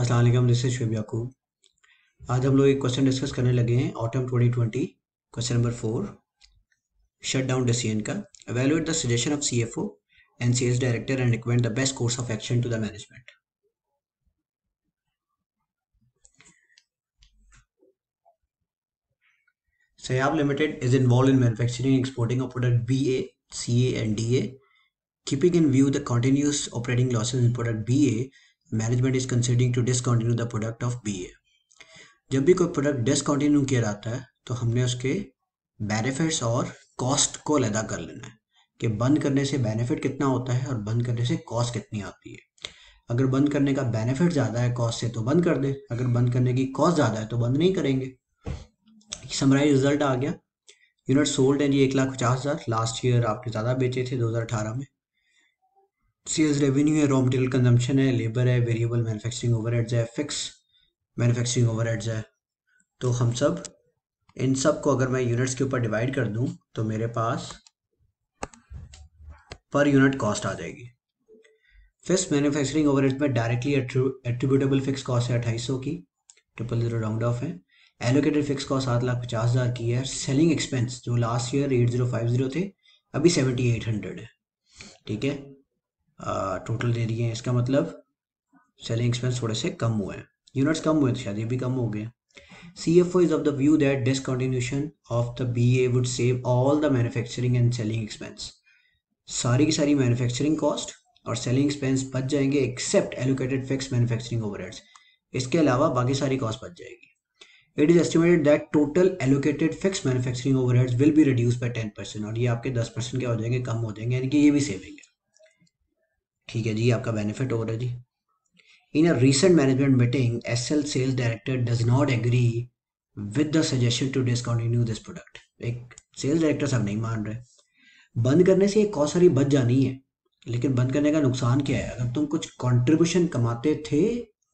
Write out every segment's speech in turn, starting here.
अस्सलाम this is शुब याकूब आज हम लोग एक क्वेश्चन डिस्कस करने लगे हैं autumn 2020 question number four shut down decision का evaluate the suggestion of C F O and sales director and recommend the best course of action to the management Sayab Limited is involved in manufacturing and exporting of product BA, CA and DA. Keeping in view the continuous operating losses in product BA, management is considering to discontinue the product of B A जब भी कोई product discontinue किया जाता है तो हमने उसके benefits और कॉस्ट को अलहदा कर लेना है कि बंद करने से बेनिफिट कितना होता है और बंद करने से कॉस्ट कितनी आती है अगर बंद करने का बेनिफिट ज़्यादा है कॉस्ट से तो बंद कर दे अगर बंद करने की कॉस्ट ज़्यादा है तो बंद नहीं करेंगे समराइज रिजल्ट आ गया यूनिट सोल्ड है जी एक लाख पचास हज़ार लास्ट ईयर आपने ज़्यादा बेचे थे दो हज़ार अठारह में सेल्स रेवेन्यू है रॉ मटेरियल कंजम्पशन है लेबर है वेरिएबल मैन्युफैक्चरिंग ओवरहेड्स है फिक्स मैन्युफैक्चरिंग ओवरहेड्स है तो हम सब इन सब को अगर मैं यूनिट्स के ऊपर डिवाइड कर दूं तो मेरे पास पर यूनिट कॉस्ट आ जाएगी फिक्स मैन्युफैक्चरिंग ओवरहेड्स में डायरेक्टली एट्रीब्यूटेबल फिक्स कॉस्ट है अट्ठाईस की ट्रिपल जीरो राउंड ऑफ है एलोकेटेड फिक्स कॉस्ट सात लाख पचास हज़ार की है सेलिंग एक्सपेंस जो last year eight zero five zero थे अभी सेवेंटी एट हंड्रेड है ठीक है टोटल दे दिए हैं इसका मतलब सेलिंग एक्सपेंस थोड़े से कम हुए हैं यूनिट्स कम हुए तो शायद ये भी कम हो गए C F O is of the view that discontinuation of the B A would save all the manufacturing and selling expense सारी की सारी मैन्युफैक्चरिंग कॉस्ट और सेलिंग एक्सपेंस बच जाएंगे except allocated fix manufacturing overheads इसके अलावा बाकी सारी कॉस्ट बच जाएगी it is estimated that total allocated fix manufacturing overheads will be reduce by ten percent और ये आपके दस परसेंट क्या हो जाएंगे कम हो जाएंगे यानी कि ये भी सेविंग है ठीक है जी आपका बेनिफिट हो रहा है जी in a management meeting S L sales director does not agree with the suggestion to discontinue this product एक सेल्स डायरेक्टर साहब नहीं मान रहे बंद करने से एक कॉसरी बच जानी है लेकिन बंद करने का नुकसान क्या है अगर तुम कुछ कॉन्ट्रीब्यूशन कमाते थे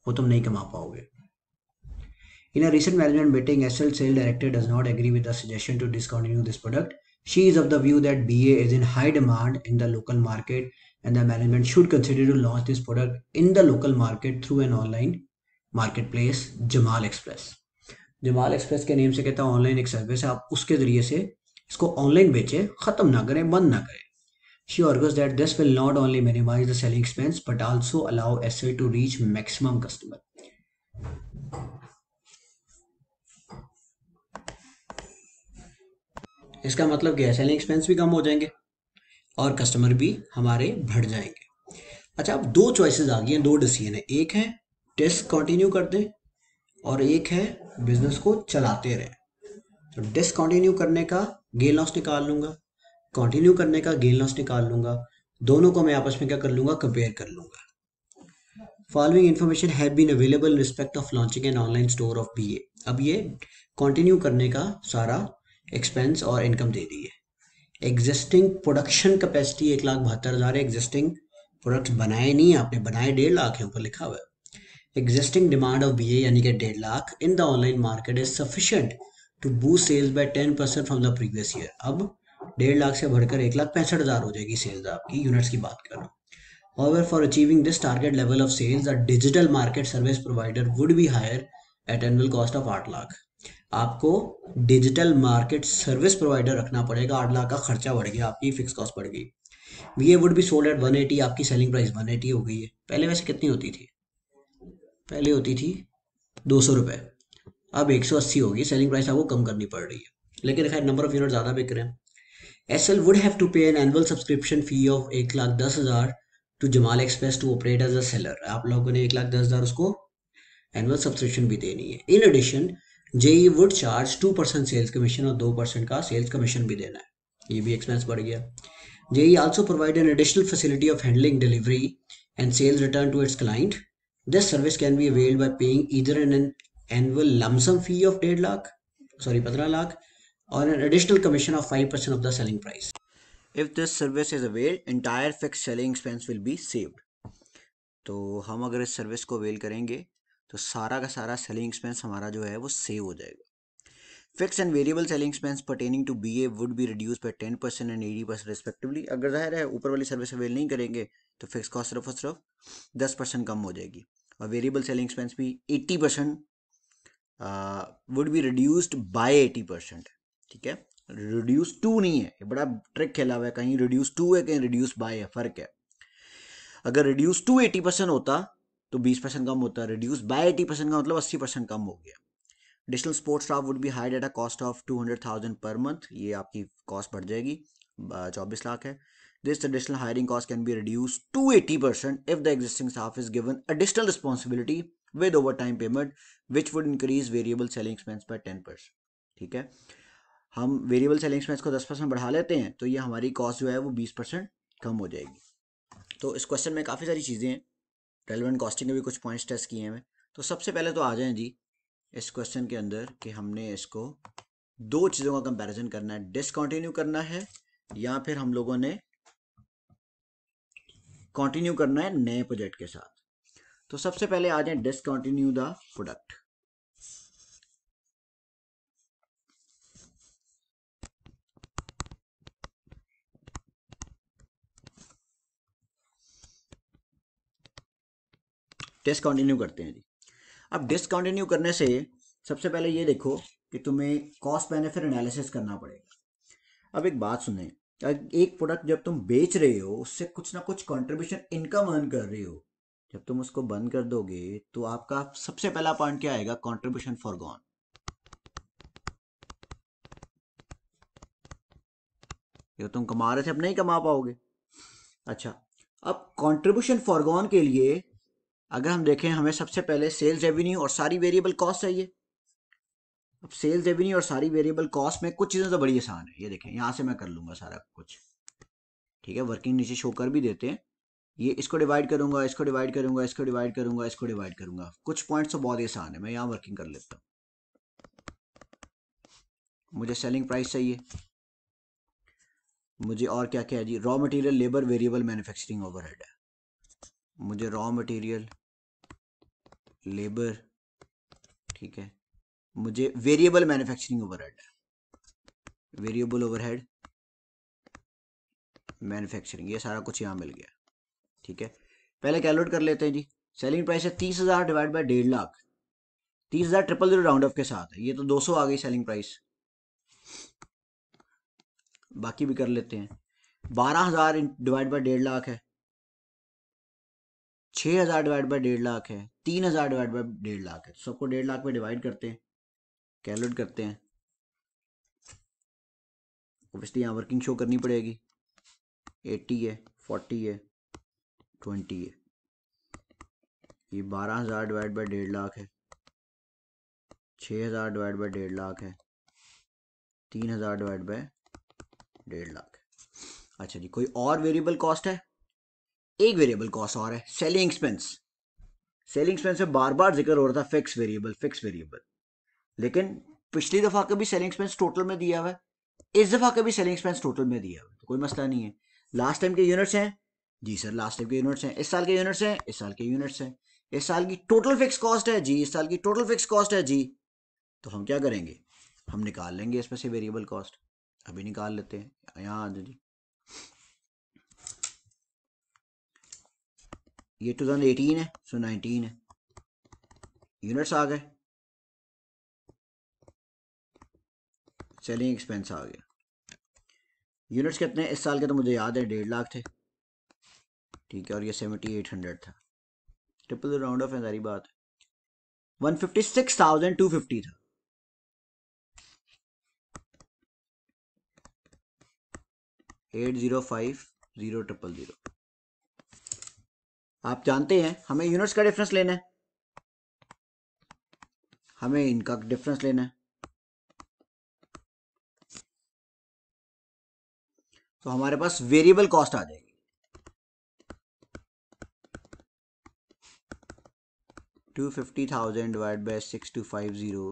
वो तुम नहीं कमा पाओगे in a recent management meeting S L sale director does not agree with the suggestion to discontinue this product she is of the view that B A is in high demand in the local market and the management should consider to launch this product in the local market through an online marketplace Jamal Express. Jamal express के name से कहता है online एक service है आप उसके जरिए से इसको ऑनलाइन बेचें ख़त्म ना करें बंद ना करें she argues that this will not only minimise the selling expense but also allow us to reach maximum customer इसका मतलब क्या है सेलिंग एक्सपेंस भी कम हो जाएंगे और कस्टमर भी हमारे बढ़ जाएंगे अच्छा अब दो चॉइसेस आ गई हैं दो डिसीजन है एक है टेस्ट कंटिन्यू कर दें और एक है बिजनेस को चलाते रहे तो कंटिन्यू करने का गेन लॉस निकाल लूँगा कंटिन्यू करने का गेन लॉस निकाल लूँगा दोनों को मैं आपस में क्या कर लूँगा कंपेयर कर लूँगा following information have been available in respect of launching an online store of B अब ये कंटिन्यू करने का सारा एक्सपेंस और इनकम दे दी है एग्जिस्टिंग प्रोडक्शन कैपेसिटी एक लाख बहत्तर हज़ार एग्जिस्टिंग प्रोडक्ट बनाए नहीं आपने बनाए डेढ़ लाख है ऊपर लिखा हुआ है existing demand of B A यानी कि डेढ़ lakh in the online market is sufficient to बू sales by ten percent from the previous year अब डेढ़ लाख से बढ़कर एक लाख पैंसठ हज़ार हो जाएगी सेल्स आपकी यूनिट्स की बात कर रहा हूँ और for achieving this target level of sales the digital market service provider would be hire at annual cost of आठ लाख आपको डिजिटल मार्केट सर्विस प्रोवाइडर रखना पड़ेगा आठ लाख का खर्चा बढ़ गया आपकी फिक्स कॉस्ट बढ़ गई B A would be sold at one eighty आपकी सेलिंग प्राइस वन एटी हो गई है पहले वैसे कितनी होती थी पहले होती थी दो सौ रुपये अब एक सौ अस्सी होगी सेलिंग प्राइस आपको कम करनी पड़ रही है लेकिन खैर नंबर ऑफ यूनिट ज़्यादा बिक रहे हैं S L would have to pay an annual subscription fee of एक लाख दस हज़ार टू जमाल express to operate as a seller आप लोगों ने एक लाख दस हज़ार उसको एनुअल सब्सक्रिप्शन भी देनी है in addition J E would charge two percent sales commission और दो परसेंट का सेल्स कमीशन भी देना है ये भी एक्सपेंस बढ़ गया J E also provide an additional facility of handling delivery and sales return to its client this service can be availed by paying either an an annual lump sum fee of डेढ़ lakh sorry पंद्रह लाख और an additional commission of five percent of the selling price if this service is availed entire fix selling expense will be saved तो हम अगर इस service को avail करेंगे तो सारा का सारा सेलिंग एक्सपेंस हमारा जो है वो सेव हो जाएगा fix and variable selling expense pertaining to B A would be reduce by ten percent and eighty percent respectively अगर जाहिर है ऊपर वाली सर्विस अवेल नहीं करेंगे तो फिक्स कॉस्ट सिर्फ और सिर्फ दस परसेंट कम हो जाएगी और वेरिएबल सेलिंग एक्सपेंस भी eighty percent would be reduced by eighty percent ठीक है रिड्यूस टू नहीं है ये बड़ा ट्रिक खेला हुआ है कहीं रिड्यूस टू है कहीं रिड्यूस बाय है फर्क है अगर रिड्यूस टू एटी परसेंट होता तो 20 परसेंट कम होता है रिड्यूस बाय 80 परसेंट का मतलब 80 परसेंट कम हो गया additional sports staff would be hired at a cost of two hundred thousand per month ये आपकी कॉस्ट बढ़ जाएगी चौबीस लाख है this additional hiring cost can be reduce to eighty percent if the existing staff is given additional responsibility with overtime payment which would increase variable selling expense expense ten percent ठीक है हम variable selling expense को दस percent बढ़ा लेते हैं तो ये हमारी कॉस्ट जो है वो बीस परसेंट कम हो जाएगी तो इस क्वेश्चन में काफ़ी सारी चीज़ें हैं रेलिवेंट कॉस्टिंग के भी कुछ पॉइंट्स टेस्ट किए हैं तो सबसे पहले तो आ जाए जी इस क्वेश्चन के अंदर कि हमने इसको दो चीज़ों का कंपैरिजन करना है डिसकॉन्टिन्यू करना है या फिर हम लोगों ने कंटिन्यू करना है नए प्रोजेक्ट के साथ तो सबसे पहले आ जाए डिसकॉन्टिन्यू द प्रोडक्ट डिसकंटिन्यू करते हैं जी अब डिसकंटिन्यू करने से सबसे पहले ये देखो कि तुम्हें कॉस्ट बेनिफिट एनालिसिस करना पड़ेगा अब एक बात सुने एक प्रोडक्ट जब तुम बेच रहे हो उससे कुछ ना कुछ कंट्रीब्यूशन इनकम अर्न कर रहे हो जब तुम उसको बंद कर दोगे तो आपका सबसे पहला पॉइंट क्या आएगा कंट्रीब्यूशन फॉर गॉन ये तुम कमा रहे थे अब नहीं कमा पाओगे अच्छा अब कंट्रीब्यूशन फॉरगॉन के लिए अगर हम देखें हमें सबसे पहले सेल्स रेवेन्यू और सारी वेरिएबल कॉस्ट चाहिए अब सेल्स रेवेन्यू और सारी वेरिएबल कॉस्ट में कुछ चीज़ें तो बड़ी आसान है ये देखें यहाँ से मैं कर लूँगा सारा कुछ ठीक है वर्किंग नीचे शो कर भी देते हैं ये इसको डिवाइड करूंगा इसको डिवाइड करूंगा इसको डिवाइड करूंगा इसको डिवाइड करूंगा कुछ पॉइंट्स तो बहुत ही आसान है मैं यहाँ वर्किंग कर लेता हूँ मुझे सेलिंग प्राइस चाहिए मुझे और क्या क्या है जी raw material labour variable manufacturing overhead है मुझे रॉ मटेरियल लेबर ठीक है मुझे variable manufacturing overhead variable overhead manufacturing ये सारा कुछ यहाँ मिल गया ठीक है पहले कैलकुलेट कर लेते हैं जी सेलिंग प्राइस है तीस हज़ार डिवाइड बाई डेढ़ लाख तीस हज़ार ट्रिपल जीरो राउंड ऑफ के साथ है ये तो दो सौ आ गई सेलिंग प्राइस बाकी भी कर लेते हैं बारह हज़ार डिवाइड बाई डेढ़ लाख है छः हज़ार डिवाइड बाई डेढ़ लाख है तीन हज़ार डिवाइड बाई डेढ़ लाख है सबको डेढ़ लाख में डिवाइड करते हैं कैलकुलेट करते हैं ऑब्वियसली यहाँ वर्किंग शो करनी पड़ेगी एट्टी है फोर्टी है ट्वेंटी है ये बारह हज़ार डिवाइड बाई डेढ़ लाख है छः हज़ार डिवाइड बाई डेढ़ लाख है तीन हज़ार डिवाइड बाई डेढ़ लाख अच्छा जी कोई और वेरिएबल कॉस्ट है एक वेरिएबल कॉस्ट और है सेलिंग एक्सपेंस सेलिंग एक्सपेंस में बार बार जिक्र हो रहा था फिक्स वेरिएबल फिक्स वेरिएबल लेकिन पिछली दफा का भी सेलिंग एक्सपेंस टोटल में दिया हुआ है इस दफा का भी सेलिंग एक्सपेंस टोटल में दिया हुआ है तो कोई मसला नहीं है लास्ट टाइम के यूनिट्स हैं जी सर लास्ट टाइम के यूनिट्स हैं इस साल के यूनिट्स हैं इस साल के यूनिट्स हैं इस साल की टोटल फिक्स कॉस्ट है जी इस साल की टोटल फिक्स कॉस्ट है जी तो हम क्या करेंगे हम निकाल लेंगे इसमें से वेरिएबल कॉस्ट अभी निकाल लेते हैं यहाँ आ जी ये एटीन तो है सो नाइनटीन है यूनिट्स आ गए सेलिंग एक्सपेंस आ गया यूनिट्स कितने इस साल के तो मुझे याद है डेढ़ लाख थे ठीक है और ये सेवेंटी एट हंड्रेड था ट्रिपल राउंड ऑफ है सारी बात one fifty six thousand two fifty था eight zero five zero triple zero आप जानते हैं हमें यूनिट्स का डिफरेंस लेना है हमें इनका डिफरेंस लेना है तो हमारे पास वेरिएबल कॉस्ट आ जाएगी two fifty thousand divide by six two five zero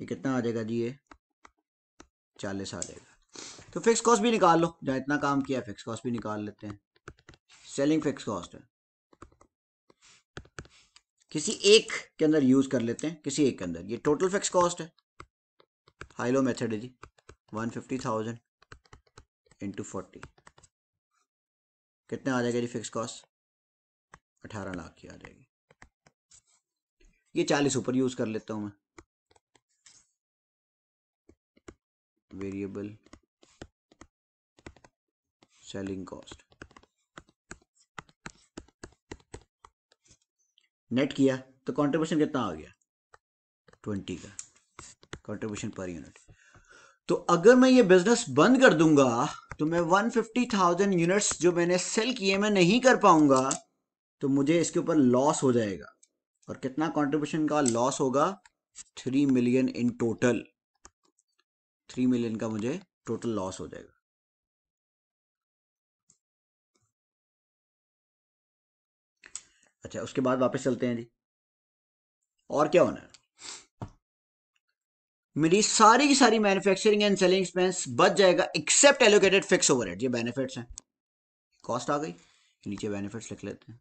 ये कितना आ जाएगा जी ये चालीस आ जाएगा तो फिक्स कॉस्ट भी निकाल लो जहाँ इतना काम किया फिक्स कॉस्ट भी निकाल लेते हैं सेलिंग फिक्स कॉस्ट है किसी एक के अंदर यूज कर लेते हैं किसी एक के अंदर ये टोटल फिक्स कॉस्ट है हाइलो मेथड है जी one fifty thousand into forty कितना आ जाएगा जी फिक्स कॉस्ट अठारह लाख की आ जाएगी ये चालीस ऊपर यूज कर लेता हूं मैं वेरिएबल सेलिंग कॉस्ट नेट किया तो कंट्रीब्यूशन कितना आ गया ट्वेंटी का कंट्रीब्यूशन पर यूनिट तो अगर मैं ये बिजनेस बंद कर दूंगा तो मैं वन फिफ्टी थाउजेंड यूनिट्स जो मैंने सेल किए मैं नहीं कर पाऊंगा तो मुझे इसके ऊपर लॉस हो जाएगा और कितना कंट्रीब्यूशन का लॉस होगा three million in total three million का मुझे टोटल लॉस हो जाएगा अच्छा उसके बाद वापस चलते हैं जी और क्या होना है मेरी सारी की सारी मैन्युफैक्चरिंग एंड सेलिंग एक्सपेंस बच जाएगा एक्सेप्ट एलोकेटेड फिक्स ओवरहेड ये बेनिफिट्स हैं कॉस्ट आ गई नीचे बेनिफिट्स लिख लेते हैं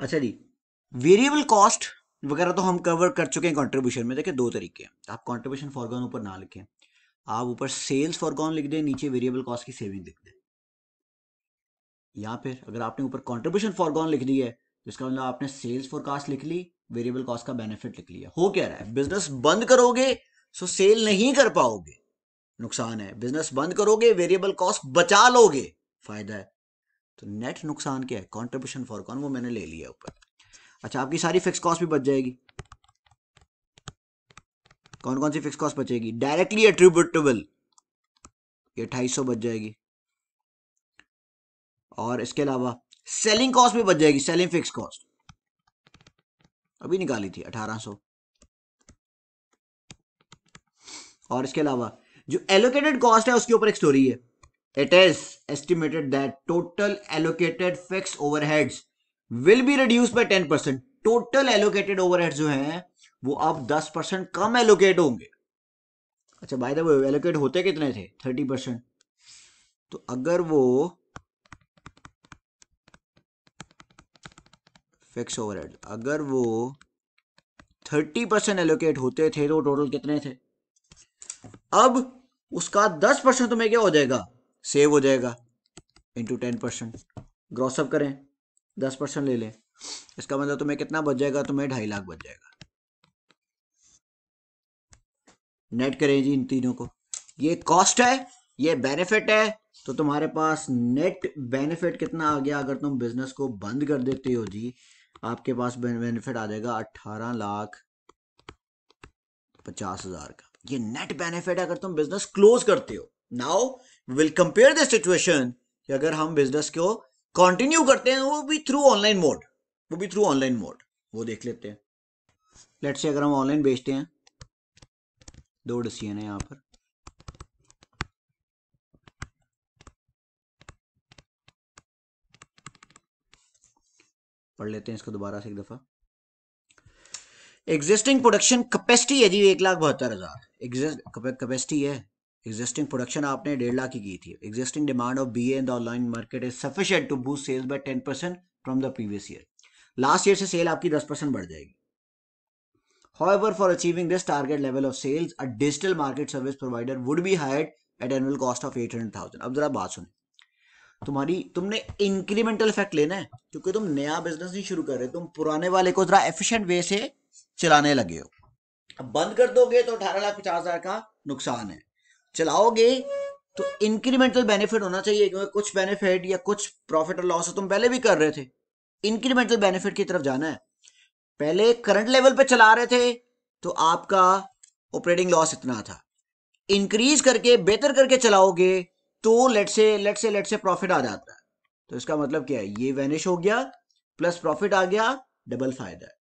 अच्छा जी वेरिएबल कॉस्ट वगैरह तो हम कवर कर चुके हैं कंट्रीब्यूशन में देखिए दो तरीके हैं आप कंट्रीब्यूशन फॉरगॉन ऊपर ना लिखें आप ऊपर सेल्स फॉरगॉन लिख दें नीचे वेरिएबल कॉस्ट की सेविंग लिख दें या फिर अगर आपने ऊपर कंट्रीब्यूशन फॉरगॉन लिख दिया है तो इसका मतलब आपने सेल्स फॉरकास्ट लिख ली वेरिएबल कॉस्ट का बेनिफिट लिख लिया हो क्या रहा है बिजनेस बंद करोगे सो सेल नहीं कर पाओगे नुकसान है बिजनेस बंद करोगे वेरिएबल कॉस्ट बचा लोगे फायदा है तो नेट नुकसान क्या है कॉन्ट्रीब्यूशन फॉर कॉन वो मैंने ले लिया ऊपर अच्छा आपकी सारी फिक्स कॉस्ट भी बच जाएगी कौन कौन सी फिक्स कॉस्ट बचेगी डायरेक्टली एट्रीब्यूटेबल ये अट्ठाईस सौ बच जाएगी और इसके अलावा सेलिंग कॉस्ट भी बच जाएगी सेलिंग फिक्स कॉस्ट अभी निकाली थी अठारह सौ और इसके अलावा जो एलोकेटेड कॉस्ट है उसके ऊपर एक स्टोरी है it is estimated that total allocated fixed overheads will be reduced by 10% total allocated overhead जो हैं वो अब 10 परसेंट कम एलोकेट होंगे अच्छा बाय द वे एलोकेट होते कितने थे 30 परसेंट तो अगर वो फिक्स ओवरहेड अगर वो 30 परसेंट एलोकेट होते थे तो टोटल कितने थे अब उसका 10 परसेंट तुम्हें क्या हो जाएगा सेव हो जाएगा इंटू टेन परसेंट ग्रॉसअप करें दस परसेंट ले लें इसका मतलब तुम्हें कितना बच जाएगा तुम्हें ढाई लाख बच जाएगा नेट करें जी इन तीनों को ये कॉस्ट है ये बेनिफिट है तो तुम्हारे पास नेट बेनिफिट कितना आ गया अगर तुम बिजनेस को बंद कर देते हो जी आपके पास बेनिफिट आ जाएगा अट्ठारह लाख पचास हजार का ये नेट बेनिफिट अगर तुम बिजनेस क्लोज करते हो now we will compare the situation कि अगर हम बिजनेस को कंटिन्यू करते हैं वो भी थ्रू ऑनलाइन मोड वो भी थ्रू ऑनलाइन मोड वो देख लेते हैं लेट्स से अगर हम ऑनलाइन बेचते हैं दो डिसीजन है यहां पर पढ़ लेते हैं इसको दोबारा से एक दफा एग्जिस्टिंग प्रोडक्शन कैपेसिटी है जी एक लाख बहत्तर हजार एग्जिस्ट कैपेसिटी है एग्जिस्टिंग प्रोडक्शन आपने डेढ़ लाख की की थी existing demand of B A online market is sufficient to boost sales by ten percent from the previous year last year से सेल आपकी दस परसेंट बढ़ जाएगी for achieving this target level of sales a digital market service provider would be hired at annual cost of eight hundred thousand अब जरा बात सुने तुम्हारी तुमने इंक्रीमेंटल इफेक्ट लेना है क्योंकि तुम नया बिजनेस नहीं शुरू कर रहे तुम पुराने वाले को जरा एफिशिएंट वे से चलाने लगे हो अब बंद कर दोगे तो अठारह लाख पचास हजार का नुकसान है चलाओगे तो इंक्रीमेंटल बेनिफिट होना चाहिए क्योंकि कुछ बेनिफिट या कुछ प्रॉफिट और लॉस तुम पहले भी कर रहे थे इंक्रीमेंटल बेनिफिट की तरफ जाना है पहले करंट लेवल पे चला रहे थे तो आपका ऑपरेटिंग लॉस इतना था इंक्रीज करके बेहतर करके चलाओगे तो लेट से लेट से लेट से प्रॉफिट आ जाता है तो इसका मतलब क्या है ये वेनिश हो गया प्लस प्रॉफिट आ गया डबल फायदा है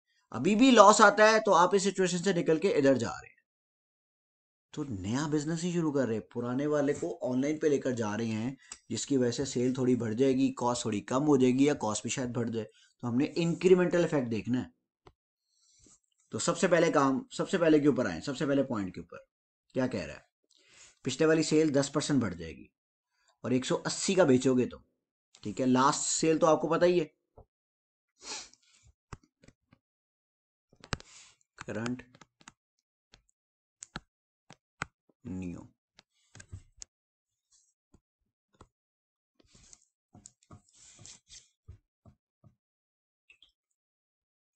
अभी भी लॉस आता है तो आप इस सिचुएशन से निकल के इधर जा रहे हैं तो नया बिजनेस ही शुरू कर रहे हैं पुराने वाले को ऑनलाइन पे लेकर जा रहे हैं जिसकी वजह से सेल थोड़ी बढ़ जाएगी कॉस्ट थोड़ी कम हो जाएगी या कॉस्ट भी शायद बढ़ जाए तो हमने इंक्रीमेंटल इफेक्ट देखना है तो सबसे पहले काम सबसे पहले के ऊपर आए सबसे पहले पॉइंट के ऊपर क्या कह रहा है पिछले वाली सेल दस परसेंट बढ़ जाएगी और एक सौ अस्सी का बेचोगे तो ठीक है लास्ट सेल तो आपको पता ही है करंट new.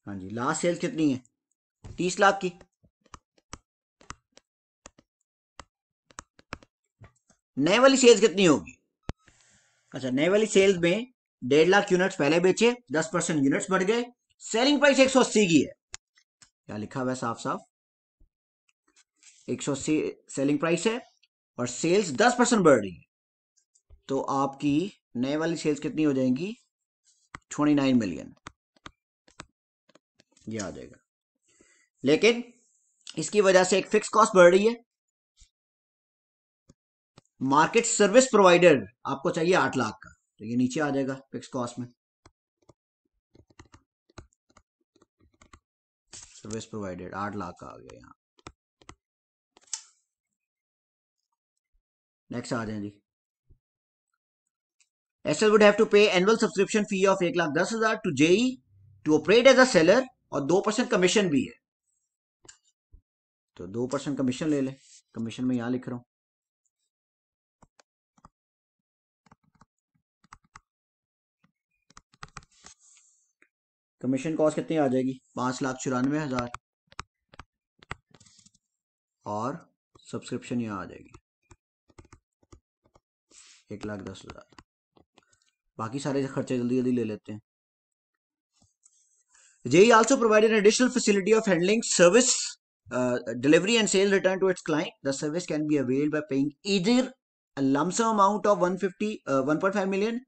हाँ जी लास्ट सेल कितनी है तीस लाख की नए वाली सेल्स कितनी होगी अच्छा नए वाली सेल्स में डेढ़ लाख यूनिट्स पहले बेचे दस परसेंट यूनिट्स बढ़ गए सेलिंग प्राइस एक सौ अस्सी की है क्या लिखा हुआ साफ साफ एक सौ सेलिंग प्राइस है और सेल्स दस परसेंट बढ़ रही है तो आपकी नए वाली सेल्स कितनी हो जाएंगी ट्वेंटी नाइन मिलियन ये आ जाएगा लेकिन इसकी वजह से एक फिक्स कॉस्ट बढ़ रही है मार्केट सर्विस प्रोवाइडर आपको चाहिए आठ लाख का तो ये नीचे आ जाएगा फिक्स कॉस्ट में सर्विस प्रोवाइडेड आठ लाख का आ गया यहां नेक्स्ट आ जाए जी S L would have to pay annual subscription fee of एक लाख दस हजार to J E to operate as a seller और दो परसेंट कमीशन भी है तो दो परसेंट कमीशन ले ले कमीशन में यहां लिख रहा हूं कमीशन कॉस्ट कितनी आ जाएगी पांच लाख चौरानवे हजार और सब्सक्रिप्शन यहाँ आ जाएगी एक लाख दस हजार बाकी सारे खर्चे जल्दी जल्दी ले लेते हैं J E also provide additional facility of handling service delivery and sale return to its client the service can be availed by paying either lump sum amount of one fifty one point five million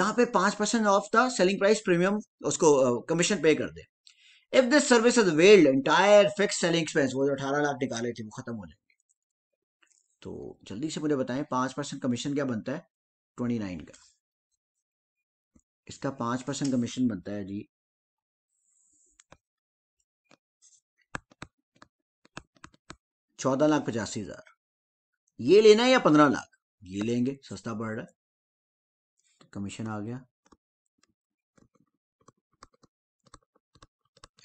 यहाँ पे पांच percent of the selling price premium उसको commission uh, pay कर दे if this service is availed entire fix selling expense वो जो अठारह लाख निकाले थे वो खत्म होने तो जल्दी से मुझे बताएं पांच परसेंट कमीशन क्या बनता है ट्वेंटी नाइन का इसका पांच परसेंट कमीशन बनता है जी चौदह लाख पचासी हजार ये लेना है या पंद्रह लाख ये लेंगे सस्ता पड़ रहा है कमीशन आ गया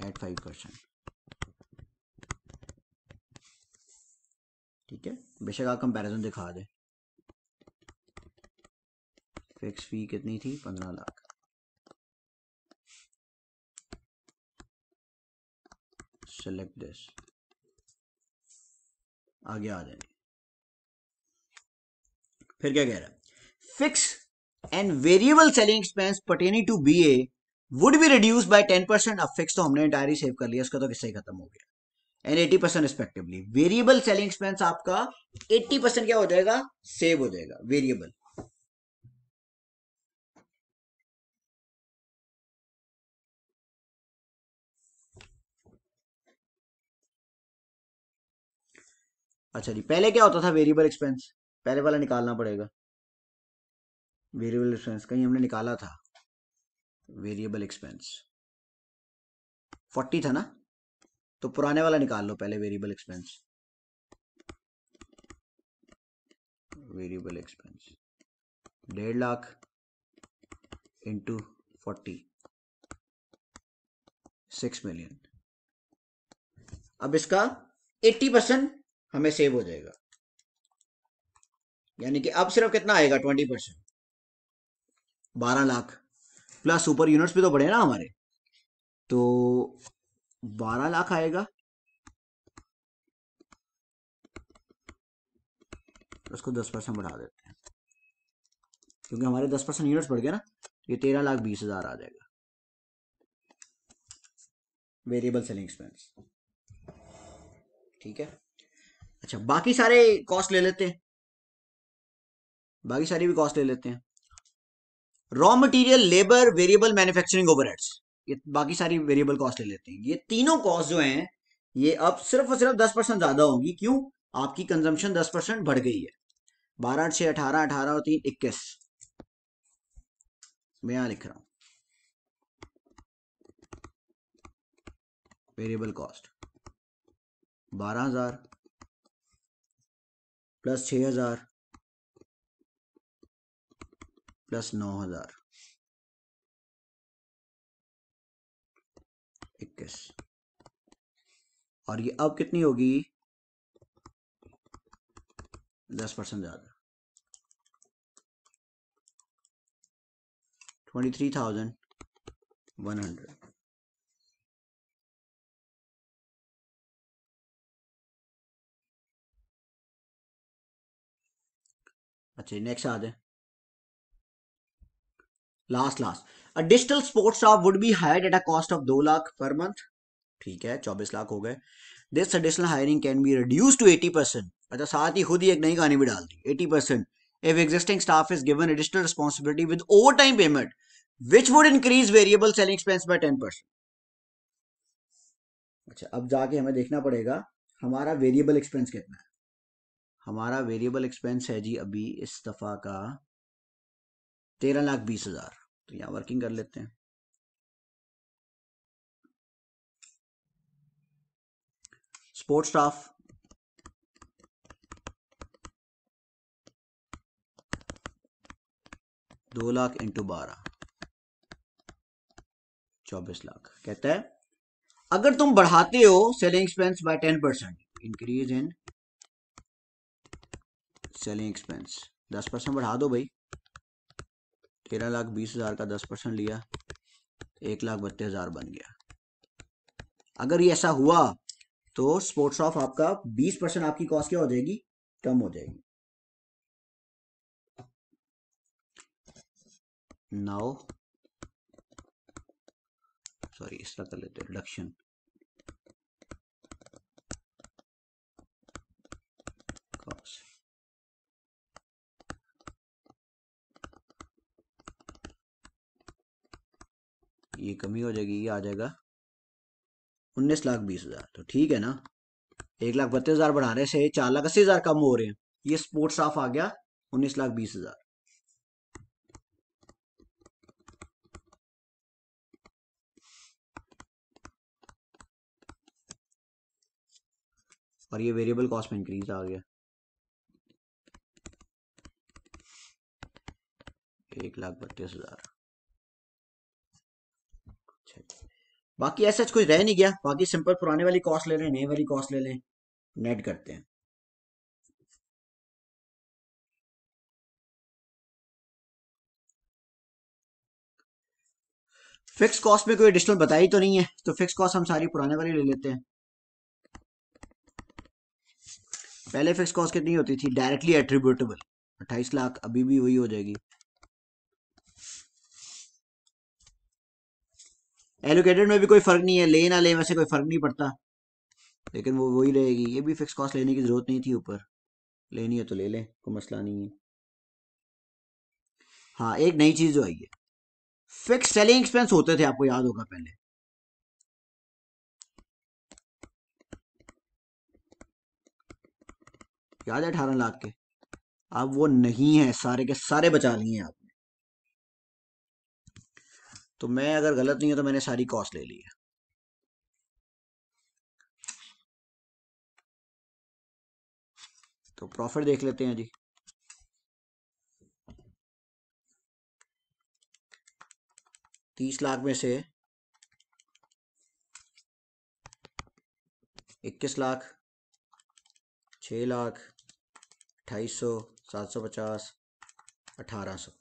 एट फाइव परसेंट ठीक है बेशक आप कंपैरिजन दिखा दें फिक्स फी कितनी थी पंद्रह लाख सेलेक्ट दिस आगे आ जाए फिर क्या कह रहा है fix and variable selling expense pertaining to B A would be reduce by ten percent अब फिक्स तो हमने डायरी सेव कर लिया उसका तो किससे खत्म हो गया and eighty percent respectively variable selling expense आपका एट्टी परसेंट क्या हो जाएगा सेव हो जाएगा वेरिएबल अच्छा जी पहले क्या होता था वेरिएबल एक्सपेंस पहले वाला निकालना पड़ेगा वेरिएबल एक्सपेंस कहीं हमने निकाला था वेरिएबल एक्सपेंस फोर्टी था ना तो पुराने वाला निकाल लो पहले वेरिएबल एक्सपेंस वेरिएबल एक्सपेंस डेढ़ lakh into forty six million अब इसका एट्टी परसेंट हमें सेव हो जाएगा यानी कि अब सिर्फ कितना आएगा ट्वेंटी परसेंट बारह लाख प्लस ऊपर यूनिट्स भी तो बढ़े ना हमारे तो बारह लाख आएगा उसको दस परसेंट बढ़ा देते हैं क्योंकि हमारे दस परसेंट यूनिट्स बढ़ गया ना ये तेरह लाख बीस हजार आ जाएगा वेरिएबल सेलिंग एक्सपेंस ठीक है अच्छा बाकी सारे कॉस्ट ले लेते हैं बाकी सारी भी कॉस्ट ले लेते हैं raw material labour variable manufacturing overheads ये बाकी सारी वेरिएबल कॉस्ट ले लेते हैं ये तीनों कॉस्ट जो है ये अब सिर्फ और सिर्फ दस परसेंट ज्यादा होगी क्यों आपकी कंजम्पशन दस परसेंट बढ़ गई है बारह छह अठारह अठारह और तीन इक्कीस मैं यहां लिख रहा हूं वेरिएबल कॉस्ट बारह हजार प्लस छह हजार प्लस नौ हजार इक्कीस और ये अब कितनी होगी दस परसेंट ज़्यादा twenty three thousand one hundred अच्छा नेक्स्ट आ जाए last last A digital sports shop would be hired at a cost of दो लाख per month. ठीक है चौबीस लाख हो गए this additional hiring can be reduce to eighty percent अच्छा साथ ही खुद ही एक नई कहानी भी डाल दी eighty percent if existing staff is given additional responsibility with overtime payment which would increase variable selling expense by ten percent अच्छा अब जाके हमें देखना पड़ेगा हमारा वेरिएबल एक्सपेंस कितना है हमारा वेरिएबल एक्सपेंस है जी अभी इस दफा का तेरह लाख बीस हजार तो यहाँ वर्किंग कर लेते हैं स्पोर्ट स्टाफ दो लाख इंटू बारह चौबीस लाख कहता है अगर तुम बढ़ाते हो selling expense by ten percent increase in selling expense दस परसेंट बढ़ा दो भाई तेरह लाख बीस हज़ार का दस परसेंट लिया तो एक लाख बत्तीस हज़ार बन गया अगर ये ऐसा हुआ तो स्पोर्ट्स ऑफ आपका बीस परसेंट आपकी कॉस्ट क्या हो जाएगी कम हो जाएगी नाउ सॉरी इस तरह कर लेते रिडक्शन कॉस्ट ये कमी हो जाएगी ये आ जाएगा उन्नीस लाख बीस हजार तो ठीक है ना एक लाख बत्तीस हजार बढ़ा रहे से चार लाख अस्सी हजार कम हो रहे हैं ये स्पोर्ट साफ आ गया उन्नीस लाख बीस हजार और ये वेरिएबल कॉस्ट में इंक्रीज आ गया एक लाख बत्तीस हजार बाकी ऐसा कुछ रह नहीं गया बाकी सिंपल पुराने वाली कॉस्ट ले लें नई वाली कॉस्ट ले लें नेट करते हैं फिक्स कॉस्ट में कोई एडिशनल बताई तो नहीं है तो फिक्स कॉस्ट हम सारी पुराने वाली ले लेते हैं पहले फिक्स कॉस्ट कितनी होती थी डायरेक्टली एट्रीब्यूटेबल अट्ठाईस लाख अभी भी वही हो जाएगी एलोकेटेड में भी कोई फर्क नहीं है ले ना ले वैसे कोई फर्क नहीं पड़ता लेकिन वो वही रहेगी ये भी फिक्स कॉस्ट लेने की जरूरत नहीं थी ऊपर लेनी है तो ले लें कोई मसला नहीं है हाँ एक नई चीज जो आई है फिक्स सेलिंग एक्सपेंस होते थे आपको याद होगा पहले याद है अठारह लाख के अब वो नहीं है सारे के सारे बचा लिए आप तो मैं अगर गलत नहीं हूं तो मैंने सारी कॉस्ट ले ली है तो प्रॉफिट देख लेते हैं जी तीस लाख में से इक्कीस लाख छ लाख अट्ठाईस सौ सात सौ पचास अठारह सौ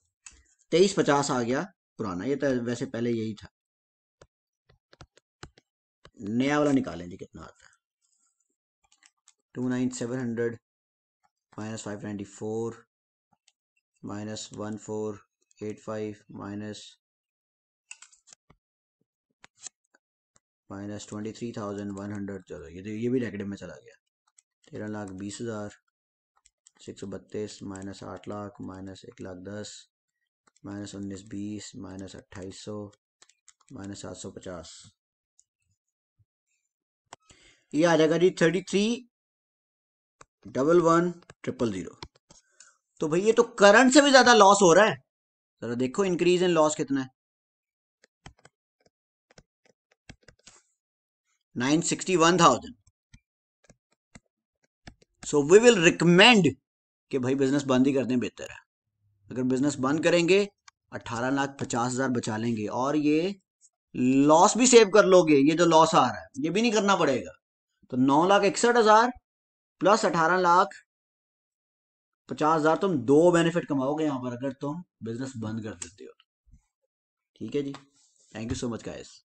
तेईस पचास आ गया पुराना ये तो वैसे पहले यही था नया वाला निकालें जी कितना आता है two nine seven hundred minus five ninety four minus one four eight five minus minus twenty three thousand one hundred चलो ये तो, ये भी नेगेटिव में चला गया तेरह लाख बीस हज़ार सिक्स सौ बत्तीस माइनस आठ लाख माइनस एक लाख दस माइनस उन्नीस बीस माइनस अट्ठाईस सौ माइनस सात सौ पचास ये आ जाएगा जी thirty three double one triple zero तो भाई ये तो करंट से भी ज्यादा लॉस हो रहा है जरा देखो इंक्रीज इन लॉस कितना है nine sixty one thousand so we will recommend कि भाई बिजनेस बंद ही कर बेहतर है अगर बिजनेस बंद करेंगे अट्ठारह लाख पचास हजार बचा लेंगे और ये लॉस भी सेव कर लोगे ये जो लॉस आ रहा है ये भी नहीं करना पड़ेगा तो नौ लाख इकसठ हजार प्लस अठारह लाख पचास हजार तुम दो बेनिफिट कमाओगे यहाँ पर अगर तुम बिजनेस बंद कर देते हो तो। ठीक है जी thank you so much guys